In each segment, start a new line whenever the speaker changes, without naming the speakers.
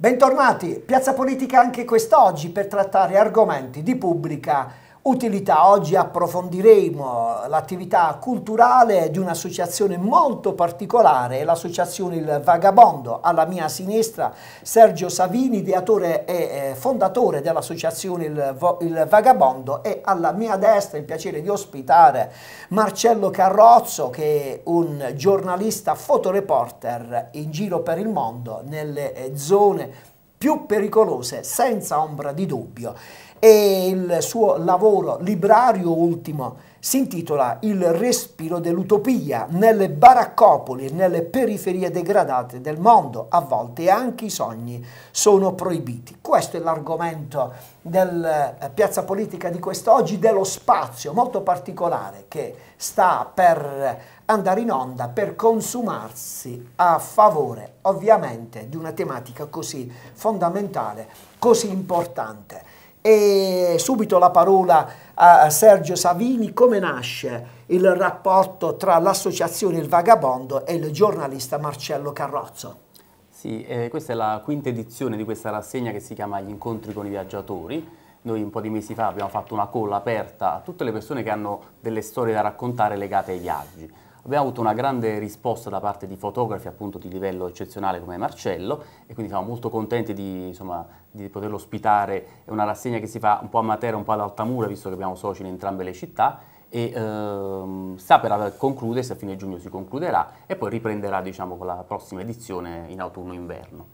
Bentornati, Piazza Politica anche quest'oggi per trattare argomenti di pubblica utilità. Oggi approfondiremo l'attività culturale di un'associazione molto particolare, l'associazione Il Vagabondo. Alla mia sinistra Sergio Savini, ideatore e eh, fondatore dell'associazione Il, Vagabondo e alla mia destra il piacere di ospitare Marcello Carrozzo che è un giornalista fotoreporter in giro per il mondo nelle eh, zone più pericolose senza ombra di dubbio e il suo lavoro librario ultimo si intitola Il respiro dell'utopia nelle baraccopoli e nelle periferie degradate del mondo. A volte anche i sogni sono proibiti. Questo è l'argomento del eh, piazza politica di quest'oggi, dello spazio molto particolare che sta per andare in onda, per consumarsi a favore ovviamente di una tematica così fondamentale, così importante. E subito la parola a Sergio Savini, come nasce il rapporto tra l'associazione Il Vagabondo e il giornalista Marcello Carrozzo?
Sì, eh, questa è la quinta edizione di questa rassegna che si chiama Gli incontri con i viaggiatori. Noi un po' di mesi fa abbiamo fatto una call aperta a tutte le persone che hanno delle storie da raccontare legate ai viaggi Abbiamo avuto una grande risposta da parte di fotografi appunto di livello eccezionale come Marcello e quindi siamo molto contenti di, insomma, di poterlo ospitare. È una rassegna che si fa un po' a Matera, un po' ad Altamura, visto che abbiamo soci in entrambe le città e ehm, sta per concludersi, a fine giugno si concluderà e poi riprenderà diciamo, con la prossima edizione in autunno-inverno.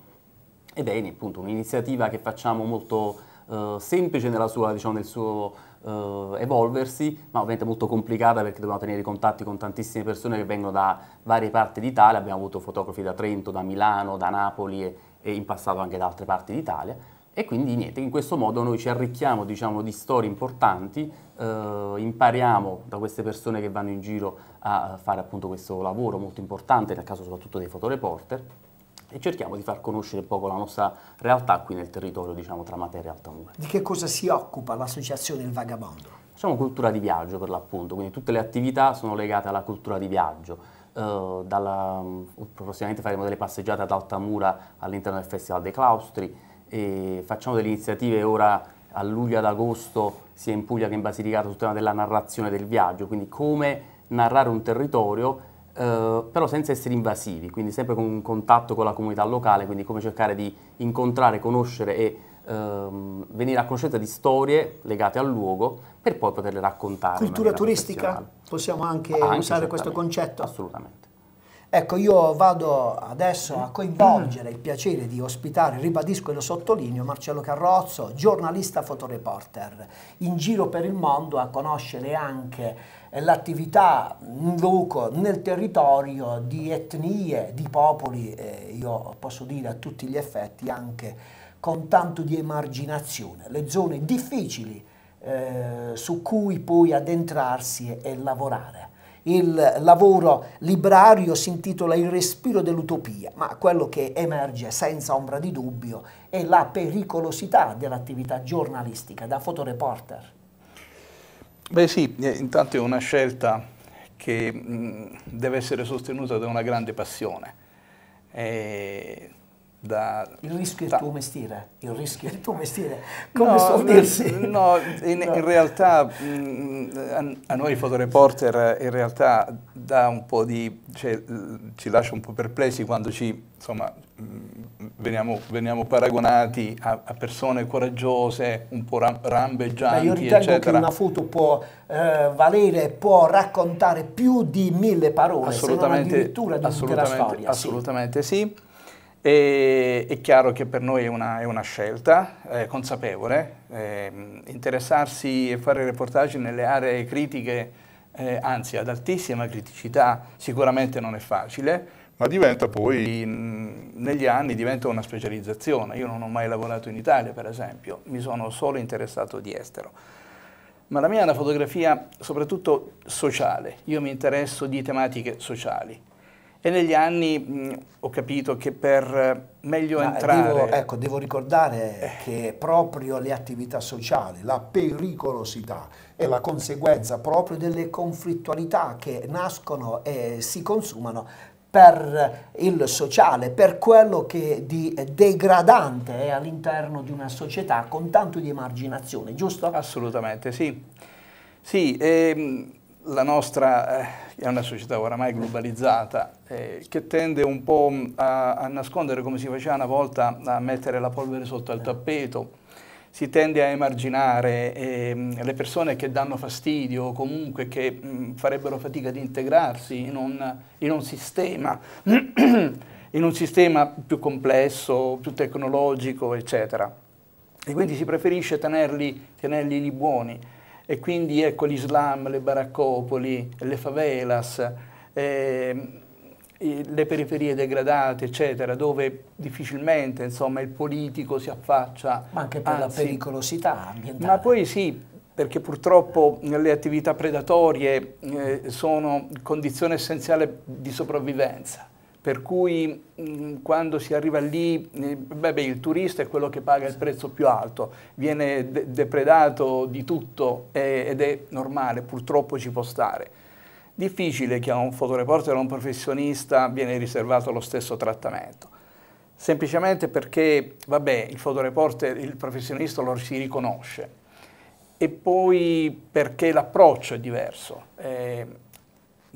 Ed è appunto un'iniziativa che facciamo molto eh, semplice nella sua, diciamo, nel suo eh, evolversi, ma ovviamente molto complicata perché dobbiamo tenere i contatti con tantissime persone che vengono da varie parti d'Italia, abbiamo avuto fotografi da Trento, da Milano, da Napoli e, e in passato anche da altre parti d'Italia. E quindi niente, in questo modo noi ci arricchiamo diciamo, di storie importanti, eh, impariamo da queste persone che vanno in giro a fare appunto questo lavoro molto importante, nel caso soprattutto dei fotoreporter, e cerchiamo di far conoscere un po' la nostra realtà qui nel territorio, diciamo, tra materia e Altamura.
Di che cosa si occupa l'associazione Il Vagabondo?
Facciamo cultura di viaggio per l'appunto, quindi tutte le attività sono legate alla cultura di viaggio. Uh, dalla, mm, prossimamente faremo delle passeggiate ad Altamura all'interno del Festival dei Claustri e facciamo delle iniziative ora a luglio ad agosto sia in Puglia che in Basilicata sul tema della narrazione del viaggio, quindi come narrare un territorio eh, però senza essere invasivi, quindi sempre con un contatto con la comunità locale, quindi come cercare di incontrare, conoscere e uh, venire a conoscenza di storie legate al luogo per poi poterle raccontare. Cultura turistica,
possiamo anche, ah, anche usare questo concetto? Assolutamente. Ecco, io vado adesso a coinvolgere il piacere di ospitare, ribadisco e lo sottolineo, Marcello Carrozzo, giornalista fotoreporter, in giro per il mondo a conoscere anche l'attività in loco, nel territorio di etnie, di popoli, eh, io posso dire a tutti gli effetti anche con tanto di emarginazione, le zone difficili eh, su cui poi addentrarsi e, e lavorare il lavoro librario si intitola Il respiro dell'utopia, ma quello che emerge senza ombra di dubbio è la pericolosità dell'attività giornalistica da fotoreporter.
Beh sì, eh, intanto è una scelta che mh, mm, deve essere sostenuta da una grande passione. E eh, da, il rischio da, è il tuo mestiere, il rischio è il tuo mestiere, come no, so dirsi? No, in, no. in realtà mh, mm, a, a noi fotoreporter in realtà dà un po' di, cioè, ci lascia un po' perplessi quando ci, insomma,
mh, mm,
veniamo, veniamo, paragonati a, a, persone coraggiose, un po' ram, rambeggianti, Ma io ritengo eccetera. che una
foto può eh, valere, può raccontare più di mille parole, assolutamente, se non addirittura di assolutamente, storia.
Assolutamente sì. sì. E, è chiaro che per noi è una, è una scelta eh, consapevole, eh, interessarsi e fare reportage nelle aree critiche, eh, anzi ad altissima criticità, sicuramente non è facile, ma diventa poi... In, negli anni diventa una specializzazione, io non ho mai lavorato in Italia per esempio, mi sono solo interessato di estero. Ma la mia è una fotografia soprattutto sociale, io mi interesso di tematiche sociali, e negli anni mh, ho capito che per eh, meglio Ma entrare... Devo, ecco,
devo ricordare eh. che proprio le attività sociali, la pericolosità è la conseguenza proprio delle conflittualità che nascono e si consumano per il sociale, per quello che di degradante è all'interno di una società con tanto
di emarginazione, giusto? Assolutamente, sì. Sì, ehm, la nostra eh, è una società oramai globalizzata eh, che tende un po' a, a, nascondere come si faceva una volta a mettere la polvere sotto al tappeto si tende a emarginare eh, le persone che danno fastidio o comunque che mh, mm, farebbero fatica di integrarsi in un, in un sistema in un sistema più complesso, più tecnologico, eccetera. E quindi si preferisce tenerli, tenerli buoni e quindi ecco l'Islam, le baraccopoli, le favelas, eh, le periferie degradate, eccetera, dove difficilmente insomma, il politico si affaccia. Ma anche per anzi, la pericolosità ambientale. Ma poi sì, perché purtroppo le attività predatorie eh, sono condizione essenziale di sopravvivenza per cui mh, mm, quando si arriva lì, beh, beh, il turista è quello che paga il prezzo più alto, viene de depredato di tutto eh, ed è normale, purtroppo ci può stare. Difficile che a un fotoreporter o a un professionista viene riservato lo stesso trattamento, semplicemente perché, vabbè, il fotoreporter, il professionista lo si riconosce e poi perché l'approccio è diverso. Eh,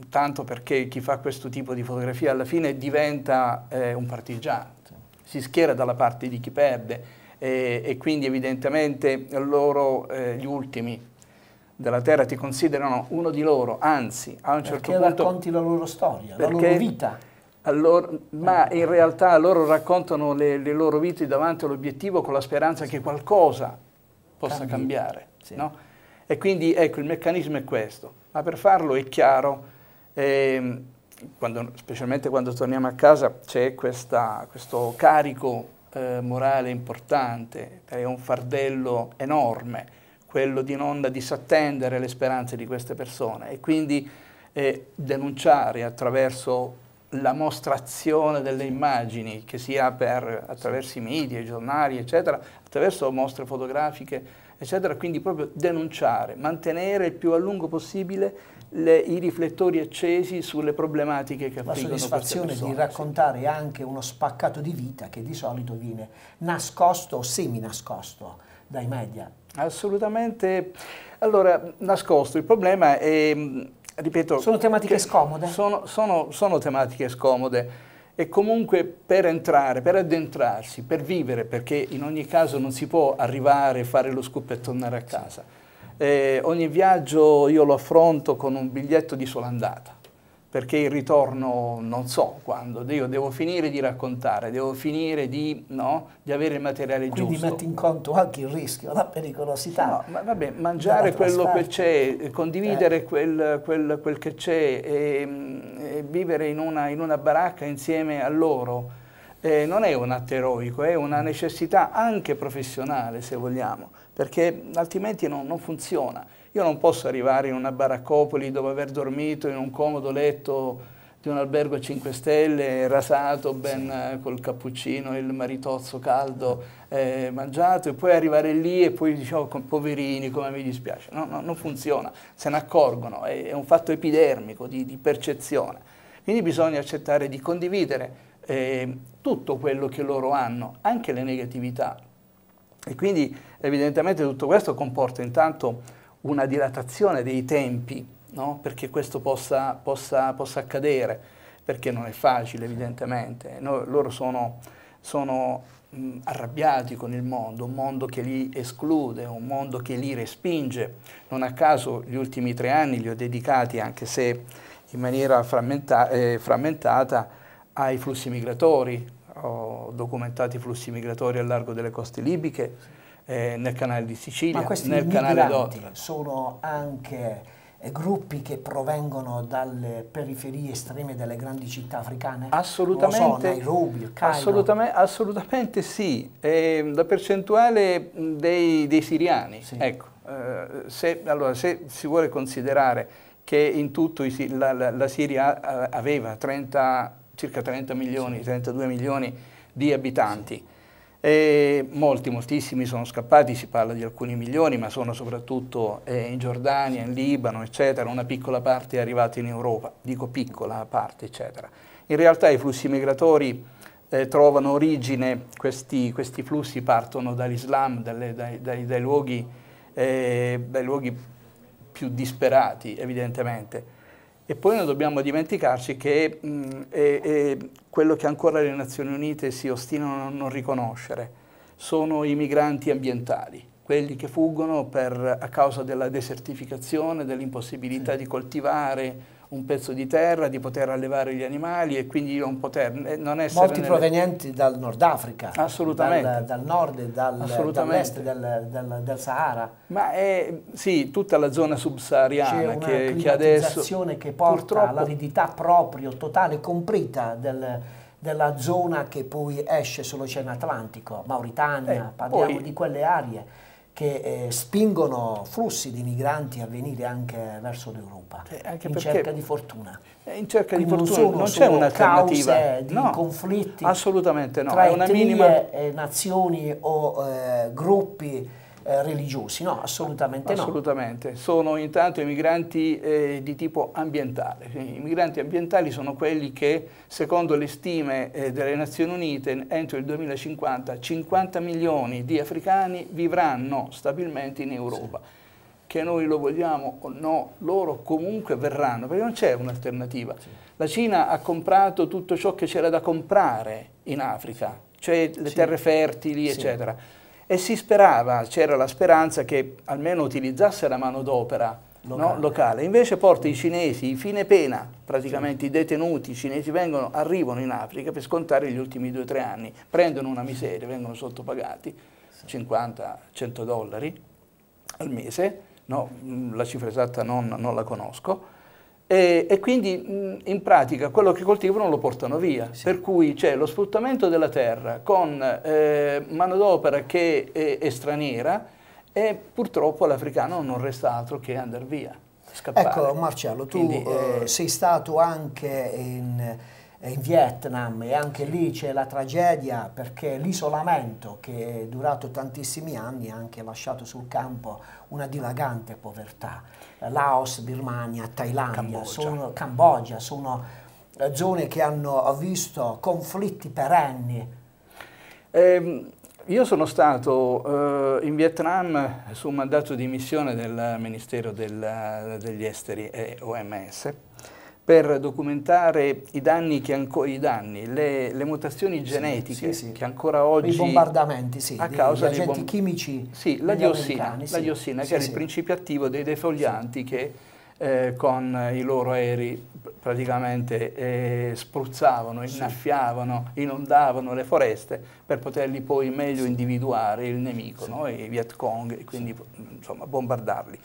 tanto perché chi fa questo tipo di fotografia alla fine diventa eh, un partigiano, si schiera dalla parte di chi perde e, e quindi evidentemente loro, eh, gli ultimi della terra, ti considerano uno di loro, anzi a un certo punto... Perché racconti
la loro storia,
la loro vita. Loro, ma eh. in realtà loro raccontano le, le loro vite davanti all'obiettivo con la speranza che qualcosa possa Cambi. cambiare. Sì. No? E quindi ecco, il meccanismo è questo, ma per farlo è chiaro e, ehm, quando, specialmente quando torniamo a casa c'è questa, questo carico eh, morale importante, è un fardello enorme quello di non disattendere le speranze di queste persone e quindi eh, denunciare attraverso la mostrazione delle immagini, che sia per, attraverso i media, i giornali, eccetera, attraverso mostre fotografiche, eccetera, quindi proprio denunciare, mantenere il più a lungo possibile le, i riflettori accesi sulle problematiche che affliggono La soddisfazione persone, di
raccontare sì. anche uno spaccato di vita che di solito viene nascosto o semi nascosto dai
media. Assolutamente. Allora, nascosto. Il problema è, ripeto... Sono tematiche scomode? Sono, sono, sono tematiche scomode e comunque per entrare, per addentrarsi, per vivere, perché in ogni caso non si può arrivare, fare lo scoop e tornare a casa. Eh, ogni viaggio io lo affronto con un biglietto di sola andata, perché il ritorno non so quando, io devo finire di raccontare, devo finire di, no, di avere il materiale Quindi giusto. Quindi metti in conto anche il rischio, la pericolosità. No, ma vabbè, mangiare quello che c'è, eh, condividere eh. quel, quel, quel, che c'è e, mm, e, vivere in una, in una baracca insieme a loro, eh, non è un atto eroico, è una necessità anche professionale se vogliamo, perché altrimenti non, non funziona. Io non posso arrivare in una baraccopoli dopo aver dormito in un comodo letto di un albergo a 5 stelle, rasato, ben sì. Eh, col cappuccino, il maritozzo caldo, eh, mangiato, e poi arrivare lì e poi diciamo, poverini, come mi dispiace. No, no, non funziona, se ne accorgono, è, è un fatto epidermico di, di, percezione. Quindi bisogna accettare di condividere eh, tutto quello che loro hanno, anche le negatività. E quindi evidentemente tutto questo comporta intanto una dilatazione dei tempi, no? perché questo possa, possa, possa, accadere, perché non è facile evidentemente. No, loro sono, sono mh, arrabbiati con il mondo, un mondo che li esclude, un mondo che li respinge. Non a caso gli ultimi tre anni li ho dedicati, anche se in maniera frammenta eh, frammentata, ai flussi migratori, documentati i flussi migratori al largo delle coste libiche, eh, nel canale di Sicilia, nel canale d'Otra.
sono anche eh, gruppi che provengono dalle periferie estreme delle grandi città africane? Assolutamente, so, Nairobi, assolutamente,
assolutamente sì, e ehm, la percentuale dei, dei siriani, sì. ecco, eh, se, allora, se si vuole considerare che in tutto la, la, la Siria eh, aveva 30, circa 30 milioni, sì. 32 milioni di abitanti. E molti, moltissimi sono scappati, si parla di alcuni milioni, ma sono soprattutto eh, in Giordania, in Libano, eccetera, una piccola parte è arrivata in Europa, dico piccola parte, eccetera. In realtà i flussi migratori eh, trovano origine, questi, questi, flussi partono dall'Islam, dai, dai, dai, eh, dai luoghi più disperati, evidentemente e poi non dobbiamo dimenticarci che mh, è, è quello che ancora le Nazioni Unite si ostinano a non riconoscere sono i migranti ambientali, quelli che fuggono per, a causa della desertificazione, dell'impossibilità sì. di coltivare, un pezzo di terra, di poter allevare gli animali e quindi non poter eh, non essere... Molti nelle... provenienti dal Nord Africa, dal,
dal, nord, dal, dall'est, del, del, del, Sahara. Ma è
sì, tutta la zona subsahariana che, che adesso... C'è
una che porta all'aridità proprio, totale, comprita del della zona che poi esce sull'Oceano Atlantico, Mauritania, eh, parliamo poi, di quelle aree che eh, spingono flussi di migranti a venire anche verso l'Europa, eh, in cerca di fortuna. In cerca Quindi di fortuna, non, non c'è un'alternativa. di no,
conflitti assolutamente no. tra è una minima... nazioni o eh, gruppi eh, religiosi, no? Assolutamente, no. Assolutamente. Sono intanto i migranti eh, di tipo ambientale. I migranti ambientali sono quelli che, secondo le stime eh, delle Nazioni Unite, entro il 2050 50 milioni di africani vivranno stabilmente in Europa. Sì che noi lo vogliamo o no, loro comunque verranno, perché non c'è un'alternativa. Sì. La Cina ha comprato tutto ciò che c'era da comprare in Africa, cioè le sì. terre fertili, sì. eccetera e si sperava, c'era la speranza che almeno utilizzasse la manodopera locale. No? locale. Invece porta i mm. cinesi, i fine pena, praticamente sì. i detenuti i cinesi vengono, arrivano in Africa per scontare gli ultimi due o tre anni, prendono una miseria, vengono sottopagati, sì. 50-100 dollari al mese, no? Mm, la cifra esatta non, non la conosco, e, e, quindi in pratica quello che coltivano lo portano via, sì. per cui c'è lo sfruttamento della terra con eh, manodopera che è, è, straniera e purtroppo all'africano non resta altro che andare via. Scappare. Ecco
Marcello, tu quindi, eh, eh sei stato anche in, eh, in Vietnam e anche lì c'è la tragedia perché l'isolamento che è durato tantissimi anni ha anche lasciato sul campo una dilagante povertà. Laos, Birmania, Thailandia, Cambogia, sono, Cambogia, sono eh, zone che hanno visto conflitti
perenni. Eh, io sono stato eh, in Vietnam su mandato di missione del Ministero del, degli Esteri e OMS per documentare i danni, i danni le, le, mutazioni genetiche sì, sì, che ancora oggi... I bombardamenti,
sì, a causa degli agenti chimici Sì, la diossina, la diossina che era il
principio attivo dei defolianti che eh, con i loro aerei praticamente eh, spruzzavano, innaffiavano, inondavano le foreste per poterli poi meglio individuare il nemico, no? i Viet Cong, e quindi insomma bombardarli.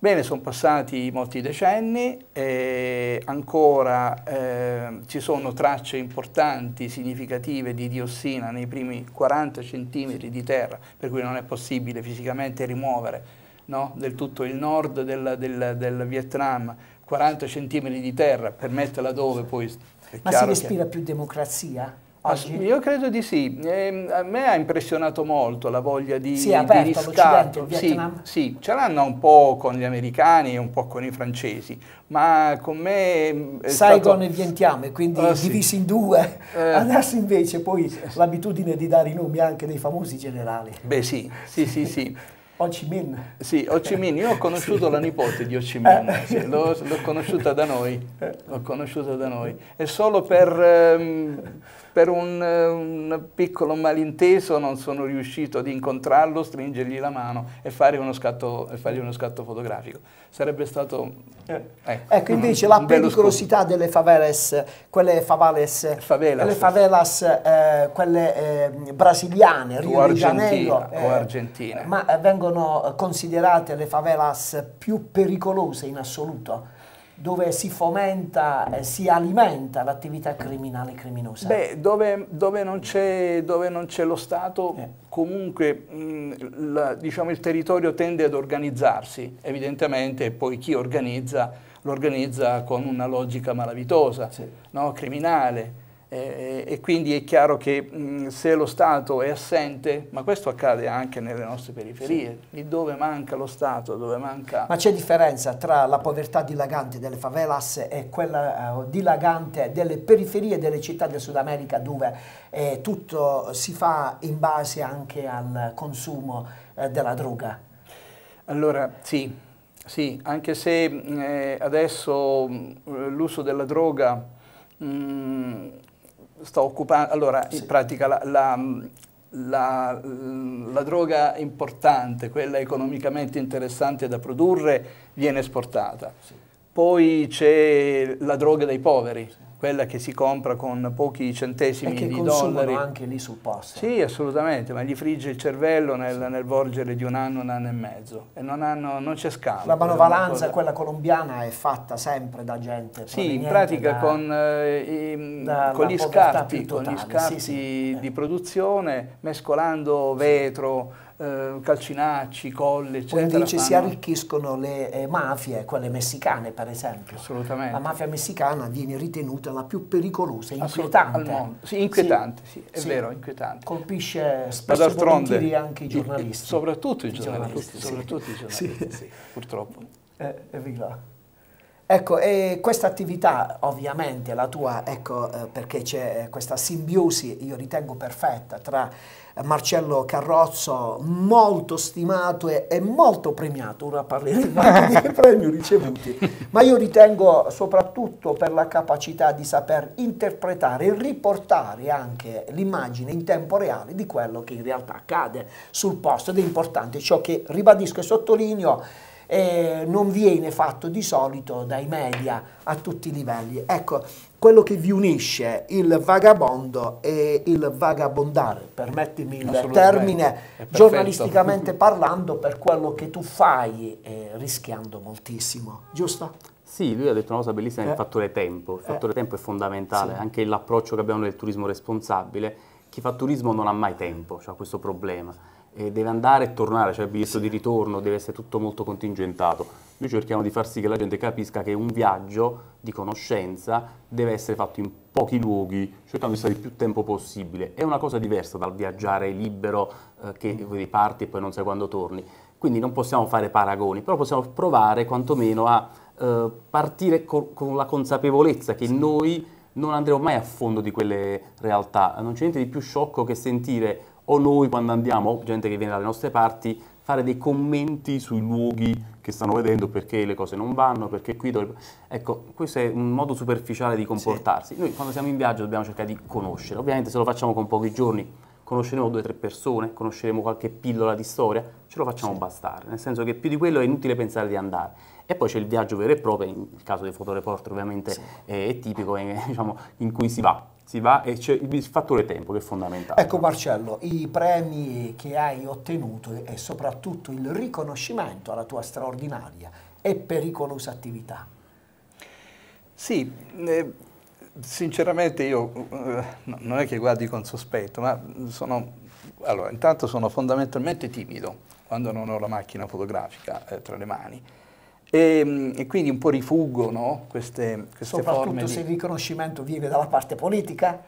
Bene, sono passati molti decenni e ancora eh, ci sono tracce importanti, significative di diossina nei primi 40 centimetri di terra, per cui non è possibile fisicamente rimuovere no? del tutto il nord del, del, del Vietnam, 40 centimetri di terra per metterla dove poi... Ma si respira che...
più democrazia?
Ah, Oggi? Io credo di sì, eh, a me ha impressionato molto la voglia di, sì, di riscatto. Sì, sì, ce l'hanno un po' con gli americani e un po' con i francesi, ma con me... Ehm, Saigon stato... e Vientiame, quindi oh, divisi in
due. Eh. Adesso invece poi l'abitudine di dare i nomi anche dei famosi generali.
Beh sì, sì, sì, sì. Ho Chi Minh. Sì, Ho Chi Minh. Io ho conosciuto sì. la nipote di Ho Chi Minh, eh. sì, l'ho, conosciuta da noi, l'ho conosciuta da noi. E eh. solo per... Um, per un, un, piccolo malinteso non sono riuscito ad incontrarlo, stringergli la mano e, scatto, e fargli uno scatto fotografico. Sarebbe stato... Eh. Ecco, ecco, invece un, la pericolosità
delle favelas, quelle favelas, favelas, quelle, favelas eh, quelle eh, brasiliane, Rio di Janeiro, o eh,
argentine.
Ma eh, vengono considerate le favelas più pericolose in assoluto? dove si fomenta, eh, si alimenta l'attività criminale e criminosa? Beh,
dove, dove non c'è lo Stato, eh. comunque mh, mm, la, diciamo, il territorio tende ad organizzarsi, evidentemente, e poi chi organizza lo organizza con una logica malavitosa, sì. no? criminale eh, e quindi è chiaro che mh, mm, se lo Stato è assente, ma questo accade anche nelle nostre periferie, sì. lì dove manca lo Stato, dove manca... Ma
c'è differenza tra la povertà dilagante delle favelas e quella eh, dilagante delle periferie delle città del Sud America dove eh, tutto si fa in base anche al consumo eh, della droga?
Allora sì, sì anche se mm, eh, adesso mm, l'uso della droga... Mh, sto occupando, allora sì. in pratica la, la, mm, la, mm, la, droga importante, quella economicamente interessante da produrre, viene esportata. Sì. Poi c'è la droga dei poveri. Sì quella che si compra con pochi centesimi di dollari. E che consumano anche lì sul posto. Sì, assolutamente, ma gli frigge il cervello nel, nel volgere di un anno, un anno e mezzo. E non, hanno, non c'è scambio. La manovalanza,
quella colombiana, è fatta sempre
da gente Sì, in pratica da, con, eh, i, da, mm, con, gli scarti, con, gli scarti, sì, sì. di eh. produzione, mescolando vetro eh, calcinacci, colle, eccetera. Quindi ci si
arricchiscono le eh, mafie, quelle messicane per esempio. Assolutamente. La mafia messicana viene ritenuta la più pericolosa, inquietante. Sì, inquietante,
sì, sì è sì. vero, inquietante. Colpisce spesso anche i giornalisti. I, soprattutto i giornalisti, I giornalisti, soprattutto i giornalisti purtroppo. Eh, Ecco,
e questa attività ovviamente la tua, ecco, eh, perché c'è eh, questa simbiosi, io ritengo perfetta, tra Marcello Carrozzo, molto stimato e, e molto premiato, ora parleremo di premi ricevuti, ma io ritengo soprattutto per la capacità di saper interpretare e riportare anche l'immagine in tempo reale di quello che in realtà accade sul posto ed è importante ciò che ribadisco e sottolineo eh, non viene fatto di solito dai media a tutti i livelli. Ecco, quello che vi unisce il vagabondo e il vagabondare, permettimi il termine, giornalisticamente parlando, per quello che tu fai, eh, rischiando moltissimo, giusto?
Sì, lui ha detto una cosa bellissima, eh. il fattore tempo. Il eh. fattore eh. tempo è fondamentale, sì. anche l'approccio che abbiamo nel turismo responsabile. Chi fa turismo non ha mai tempo, ha cioè questo problema deve andare e tornare, cioè il biglietto di ritorno deve essere tutto molto contingentato. Noi cerchiamo di far sì che la gente capisca che un viaggio di conoscenza deve essere fatto in pochi luoghi, cercando cioè di stare il più tempo possibile. È una cosa diversa dal viaggiare libero eh, che mm. parti e poi non sai quando torni. Quindi non possiamo fare paragoni, però possiamo provare quantomeno a eh, partire co con la consapevolezza che sì. noi non andremo mai a fondo di quelle realtà. Non c'è niente di più sciocco che sentire o noi quando andiamo, gente che viene dalle nostre parti, fare dei commenti sui luoghi che stanno vedendo perché le cose non vanno, perché qui dovrebbe... Ecco, questo è un modo superficiale di comportarsi. Sì. Noi quando siamo in viaggio dobbiamo cercare di conoscere. Ovviamente se lo facciamo con pochi giorni conosceremo due o tre persone, conosceremo qualche pillola di storia, ce lo facciamo sì. bastare, nel senso che più di quello è inutile pensare di andare. E poi c'è il viaggio vero e proprio, nel caso dei fotoreporter ovviamente sì. è, è, tipico, è, diciamo, in cui si va si va e c'è il fattore tempo che è fondamentale. Ecco
Marcello, i premi che hai ottenuto e soprattutto il riconoscimento alla tua straordinaria e pericolosa attività.
Sì, eh, sinceramente io eh, non è che guardi con sospetto, ma sono, allora, intanto sono fondamentalmente timido quando non ho la macchina fotografica eh, tra le mani e, ehm, e, quindi un po' rifuggono queste, queste Soprattutto forme. Soprattutto se il
riconoscimento vive dalla parte politica?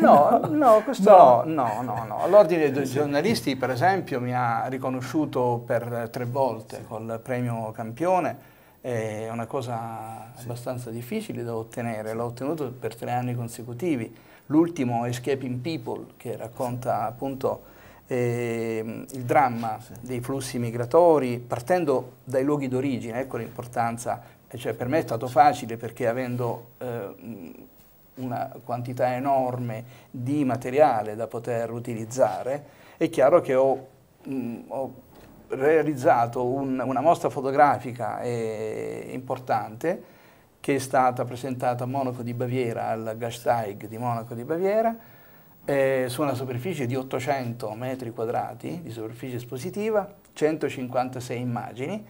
No, no,
no. no, no, no, L'ordine dei giornalisti, per esempio, mi ha riconosciuto per tre volte sì. col premio campione. È una cosa sì. abbastanza difficile da ottenere, l'ho ottenuto per tre anni consecutivi. L'ultimo Escaping People, che racconta appunto eh, il dramma sì. dei flussi migratori partendo dai luoghi d'origine, ecco l'importanza. Cioè, per me è stato facile perché avendo eh, una quantità enorme di materiale da poter utilizzare, è chiaro che ho, mh, ho realizzato un, una mostra fotografica eh, importante che è stata presentata a Monaco di Baviera, al Gasteig di Monaco di Baviera, eh, su una superficie di 800 metri quadrati di superficie espositiva, 156 immagini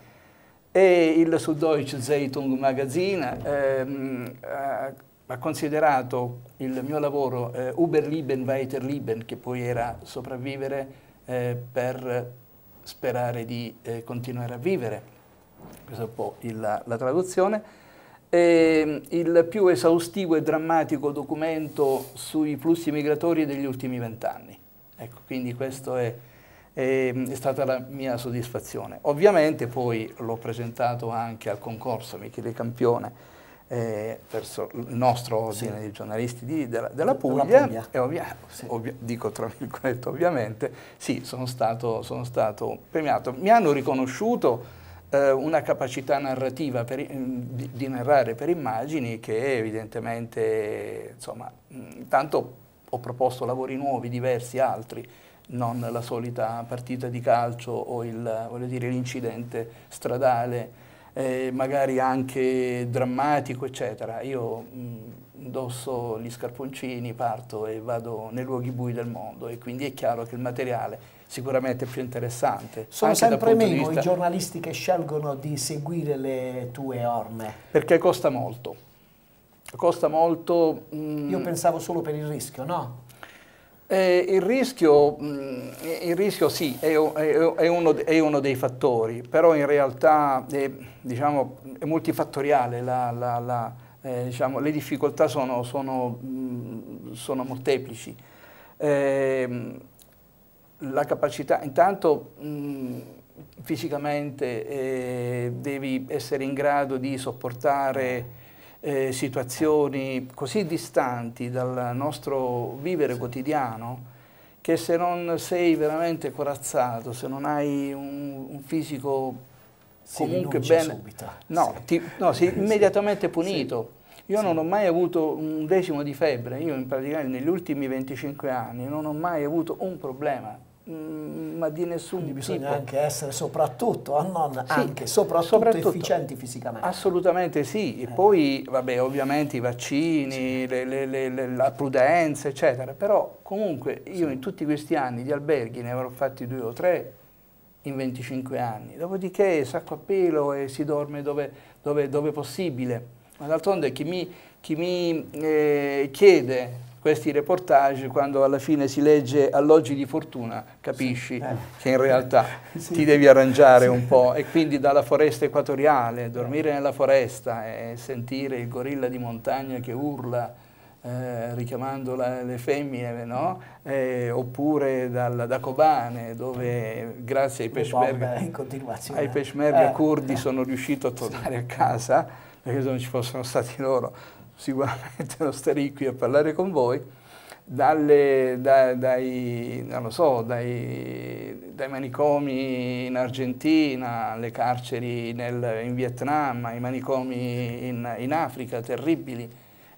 e il Süddeutsche Zeitung Magazine ehm, eh, ha considerato il mio lavoro eh, Uberleben, Weiterleben, che poi era sopravvivere eh, per sperare di eh, continuare a vivere, questa è un po' il, la, la traduzione, eh, il più esaustivo e drammatico documento sui flussi migratori degli ultimi vent'anni. Ecco, quindi questa è, è, è, stata la mia soddisfazione. Ovviamente poi l'ho presentato anche al concorso Michele Campione, eh, verso il nostro ordine sì. di giornalisti di, della, della, Puglia, Puglia. e ovvia, sì. ovvia, dico tra virgolette ovviamente, sì, sono stato, sono stato premiato. Mi hanno riconosciuto eh, una capacità narrativa per, mm, di, di, narrare per immagini che evidentemente, insomma, mm, tanto ho proposto lavori nuovi, diversi, altri, non la solita partita di calcio o l'incidente stradale, eh, magari anche drammatico, eccetera. Io mh, mm, indosso gli scarponcini, parto e vado nei luoghi bui del mondo e quindi è chiaro che il materiale sicuramente più interessante. Sono sempre meno vista... i
giornalisti che scelgono di seguire le tue orme.
Perché costa molto. Costa molto... Mh... Mm, Io pensavo solo per il rischio, no? Eh, il, rischio, mh, mm, il, rischio, sì, è, è, è, uno, è, uno, dei fattori, però in realtà diciamo, è, multifattoriale la, la, la eh, diciamo, le difficoltà sono, sono, mm, sono molteplici. Eh, la capacità, intanto mh, mm, fisicamente eh, devi essere in grado di sopportare eh, situazioni così distanti dal nostro vivere quotidiano che se non sei veramente corazzato, se non hai un, un fisico si comunque bene, subito. no, sì. ti, no sei immediatamente punito. Io sì. non ho mai avuto un decimo di febbre, io in pratica negli ultimi 25 anni non ho mai avuto un problema Mm, ma di nessun Quindi bisogna tipo. anche essere soprattutto, a non sì, anche, soprattutto, soprattutto, efficienti fisicamente. Assolutamente sì, e eh. poi vabbè ovviamente i vaccini, sì. le, le, le, la prudenza eccetera, però comunque io sì. in tutti questi anni di alberghi ne avrò fatti due o tre in 25 anni, dopodiché sacco a pelo e si dorme dove, dove, dove possibile, ma d'altronde chi mi, chi mi eh, chiede questi reportage quando alla fine si legge alloggi di fortuna, capisci sì, eh. che in realtà sì. ti devi arrangiare sì. un po' e quindi dalla foresta equatoriale, eh. dormire nella foresta e sentire il gorilla di montagna che urla eh, richiamando la, le femmine, no? eh, oppure dal, da Kobane dove grazie ai peshmerga, ai peshmerga curdi eh. eh. sono riuscito a tornare a casa perché non ci fossero stati loro sicuramente non starei qui a parlare con voi, dalle, da, dai, so, dai, dai, manicomi in Argentina, alle carceri nel, in Vietnam, ai manicomi in, in Africa, terribili,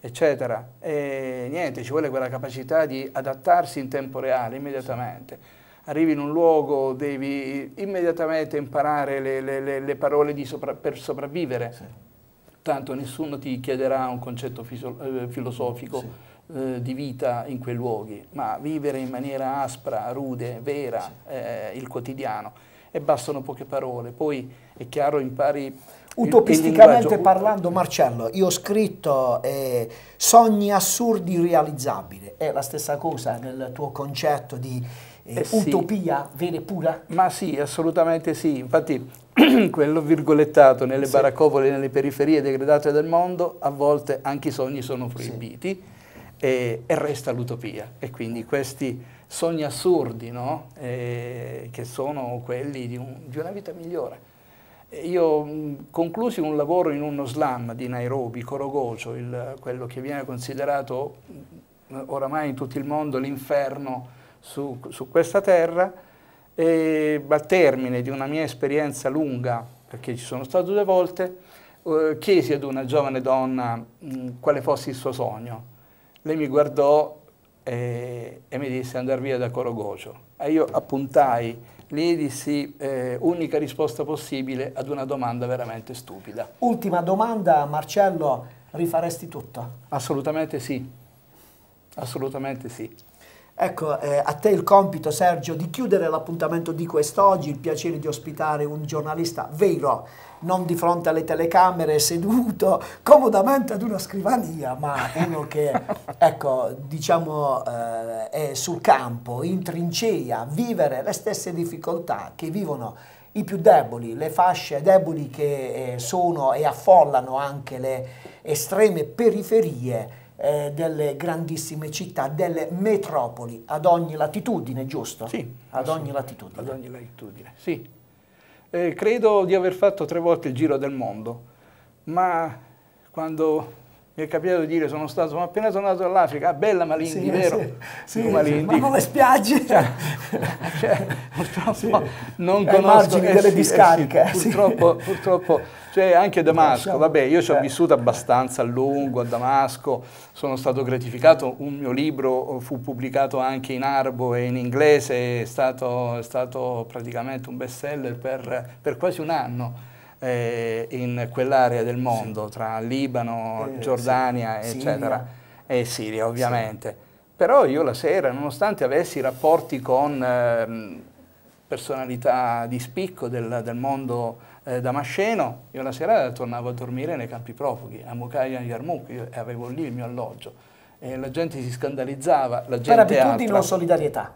eccetera. E niente, ci vuole quella capacità di adattarsi in tempo reale, immediatamente arrivi in un luogo, devi immediatamente imparare le, le, le parole sopra, per sopravvivere. Sì tanto nessuno ti chiederà un concetto eh, filosofico sì. eh, di vita in quei luoghi, ma vivere in maniera aspra, rude, vera, sì. eh, il quotidiano. E bastano poche parole. Poi è chiaro, impari... Utopisticamente
parlando, Marcello, io ho scritto eh, sogni assurdi irrealizzabili. È la stessa cosa nel tuo concetto di eh, eh utopia sì. vera e pura?
Ma sì, assolutamente sì. Infatti quello virgolettato nelle sì. baraccopoli, nelle periferie degradate del mondo, a volte anche i sogni sono proibiti sì. e, e, resta l'utopia. E quindi questi sogni assurdi, no? eh, che sono quelli di, un, di una vita migliore. Io conclusi un lavoro in uno slam di Nairobi, Corogocio, il, quello che viene considerato oramai in tutto il mondo l'inferno su, su questa terra, e al termine di una mia esperienza lunga, perché ci sono stato due volte, eh, chiesi ad una giovane donna mm, quale fosse il suo sogno. Lei mi guardò e, eh, e mi disse andare via da Corogocio. E io appuntai lì e dissi eh, unica risposta possibile ad una domanda veramente stupida.
Ultima domanda, Marcello, rifaresti tutto?
Assolutamente sì, assolutamente sì.
Ecco, eh, a te il compito, Sergio, di chiudere l'appuntamento di quest'oggi, il piacere di ospitare un giornalista vero, non di fronte alle telecamere, seduto comodamente ad una scrivania, ma uno che, ecco, diciamo, eh, è sul campo, in trincea, a vivere le stesse difficoltà che vivono i più deboli, le fasce deboli che eh, sono e affollano anche le estreme periferie eh, delle grandissime città, delle metropoli, ad ogni latitudine, giusto? Sì. Ad ogni
latitudine. Ad ogni latitudine, sì. Eh, credo di aver fatto tre volte il giro del mondo, ma quando mi è capitato di dire sono stato, sono appena tornato dall'Africa, ah, bella Malindi, sì, vero? Sì, sì, Malindi. ma come le spiagge! Cioè, cioè, purtroppo non conosco... Ai eh, delle eh, discariche. Eh, purtroppo, purtroppo, cioè anche Damasco, vabbè, io ci ho vissuto abbastanza a lungo a Damasco, sono stato gratificato, un mio libro eh, fu pubblicato anche in arabo e in inglese, è stato, è stato praticamente un best seller per, per quasi un anno eh, in quell'area del mondo, sì. tra Libano, eh, Giordania, sì. eccetera, Siria. Eh, e Siria ovviamente. Sì. Però io la sera, nonostante avessi rapporti con eh, personalità di spicco del, del mondo eh, damasceno, io la sera tornavo a dormire nei campi profughi, a Mukaia Yarmouk, io avevo lì il mio alloggio. E la gente si scandalizzava. La gente per abitudine o solidarietà?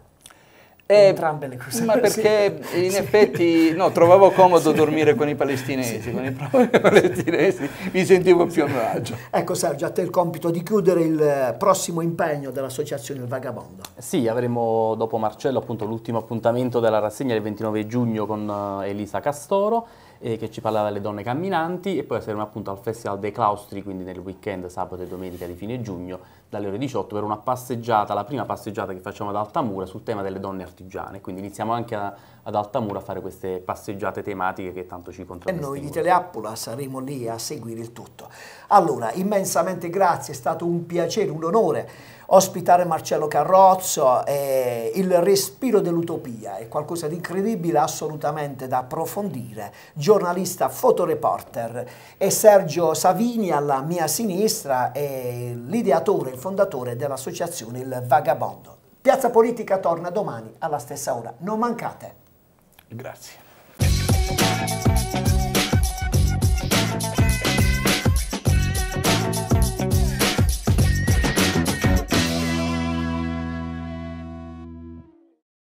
Eh, Entrambe le cose. Ma perché sì. in effetti no, trovavo comodo sì. dormire con i palestinesi, sì. con i palestinesi mi sentivo più a mio agio.
Ecco Sergio, a te il compito di chiudere il prossimo impegno dell'associazione Il Vagabondo.
Sì, avremo dopo Marcello appunto l'ultimo appuntamento della rassegna il 29 giugno con eh, Elisa Castoro eh, che ci parlava delle donne camminanti e poi saremo appunto al Festival dei Claustri, quindi nel weekend sabato e domenica di fine giugno dalle ore 18 per una passeggiata, la prima passeggiata che facciamo ad Altamura sul tema delle donne artigiane, quindi iniziamo anche a, ad Altamura a fare queste passeggiate tematiche che tanto ci contraddistinguono. E noi di
Teleappola saremo lì a seguire il tutto. Allora, immensamente grazie, è stato un piacere, un onore ospitare Marcello Carrozzo, eh, il respiro dell'utopia, è qualcosa di incredibile assolutamente da approfondire, giornalista fotoreporter e Sergio Savini alla mia sinistra è l'ideatore, il fondatore dell'associazione Il Vagabondo. Piazza Politica torna domani alla stessa ora, non mancate.
Grazie.